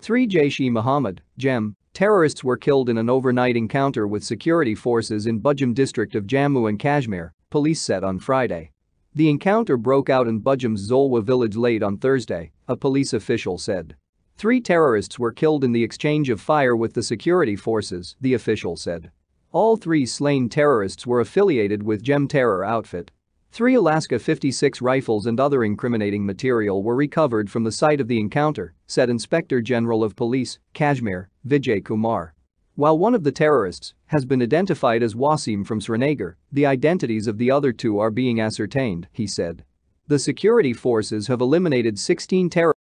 3. jaish Muhammad, Jem, terrorists were killed in an overnight encounter with security forces in Bujum district of Jammu and Kashmir, police said on Friday. The encounter broke out in Bujum's Zolwa village late on Thursday, a police official said. Three terrorists were killed in the exchange of fire with the security forces, the official said. All three slain terrorists were affiliated with GEM terror outfit Three Alaska 56 rifles and other incriminating material were recovered from the site of the encounter, said Inspector General of Police, Kashmir, Vijay Kumar. While one of the terrorists has been identified as Wasim from Srinagar, the identities of the other two are being ascertained, he said. The security forces have eliminated 16 terrorists